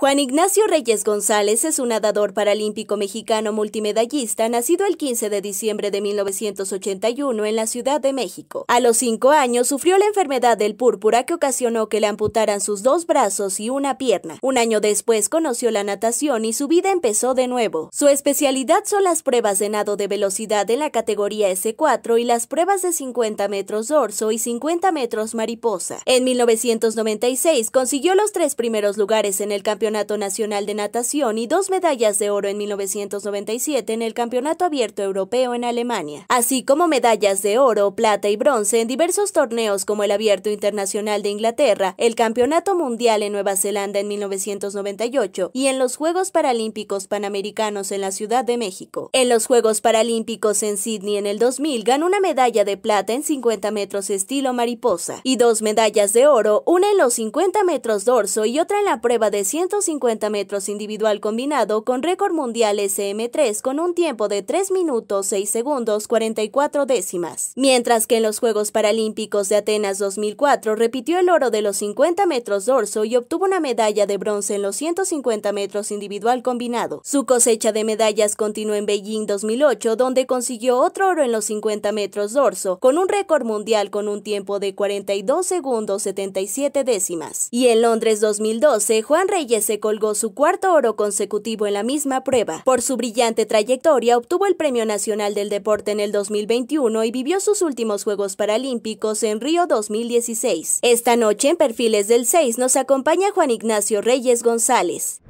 Juan Ignacio Reyes González es un nadador paralímpico mexicano multimedallista nacido el 15 de diciembre de 1981 en la Ciudad de México. A los cinco años sufrió la enfermedad del púrpura que ocasionó que le amputaran sus dos brazos y una pierna. Un año después conoció la natación y su vida empezó de nuevo. Su especialidad son las pruebas de nado de velocidad en la categoría S4 y las pruebas de 50 metros dorso y 50 metros mariposa. En 1996 consiguió los tres primeros lugares en el campeonato Nacional de Natación y dos medallas de oro en 1997 en el Campeonato Abierto Europeo en Alemania, así como medallas de oro, plata y bronce en diversos torneos como el Abierto Internacional de Inglaterra, el Campeonato Mundial en Nueva Zelanda en 1998 y en los Juegos Paralímpicos Panamericanos en la Ciudad de México. En los Juegos Paralímpicos en Sydney en el 2000 ganó una medalla de plata en 50 metros estilo mariposa y dos medallas de oro, una en los 50 metros dorso y otra en la prueba de 100 150 metros individual combinado con récord mundial SM3 con un tiempo de 3 minutos 6 segundos 44 décimas. Mientras que en los Juegos Paralímpicos de Atenas 2004 repitió el oro de los 50 metros dorso y obtuvo una medalla de bronce en los 150 metros individual combinado. Su cosecha de medallas continuó en Beijing 2008 donde consiguió otro oro en los 50 metros dorso con un récord mundial con un tiempo de 42 segundos 77 décimas. Y en Londres 2012 Juan Reyes colgó su cuarto oro consecutivo en la misma prueba. Por su brillante trayectoria obtuvo el Premio Nacional del Deporte en el 2021 y vivió sus últimos Juegos Paralímpicos en Río 2016. Esta noche en Perfiles del 6 nos acompaña Juan Ignacio Reyes González.